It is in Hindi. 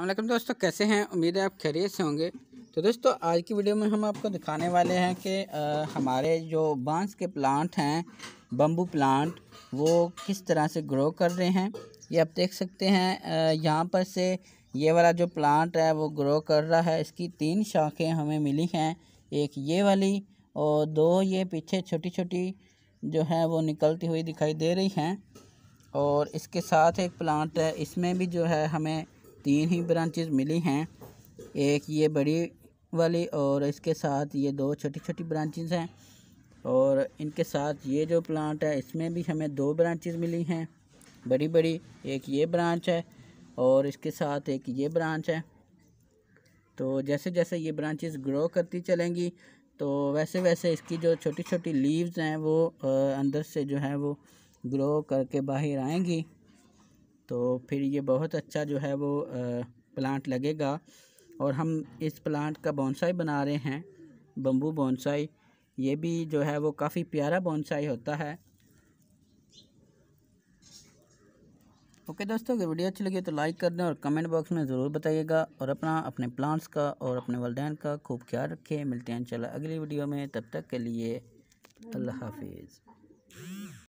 अल्लाम दोस्तों कैसे हैं उम्मीद है आप खैरियत से होंगे तो दोस्तों आज की वीडियो में हम आपको दिखाने वाले हैं कि हमारे जो बांस के प्लांट हैं बम्बू प्लांट वो किस तरह से ग्रो कर रहे हैं ये आप देख सकते हैं यहाँ पर से ये वाला जो प्लांट है वो ग्रो कर रहा है इसकी तीन शाखें हमें मिली हैं एक ये वाली और दो ये पीछे छोटी छोटी जो है वो निकलती हुई दिखाई दे रही हैं और इसके साथ एक प्लांट है इसमें भी जो है हमें तीन ही ब्रांचेज मिली हैं एक ये बड़ी वाली और इसके साथ ये दो छोटी छोटी ब्रांचेज हैं और इनके साथ ये जो प्लांट है इसमें भी हमें दो ब्रांचेज मिली हैं बड़ी बड़ी एक ये ब्रांच है और इसके साथ एक ये ब्रांच है तो जैसे जैसे ये ब्रांचेस ग्रो करती चलेंगी तो वैसे वैसे इसकी जो छोटी छोटी लीव्स हैं वो अंदर से जो है वो ग्रो करके बाहर आएंगी तो फिर ये बहुत अच्छा जो है वो प्लांट लगेगा और हम इस प्लांट का बॉन्साई बना रहे हैं बम्बू बॉन्साई ये भी जो है वो काफ़ी प्यारा बॉन्साई होता है ओके दोस्तों अगर वीडियो अच्छी लगी तो लाइक कर दें और कमेंट बॉक्स में ज़रूर बताइएगा और अपना अपने प्लांट्स का और अपने वालदेन का खूब ख्याल रखें मिलते हैं इंशाल्लाह अगली वीडियो में तब तक के लिए अल्लाह हाफिज़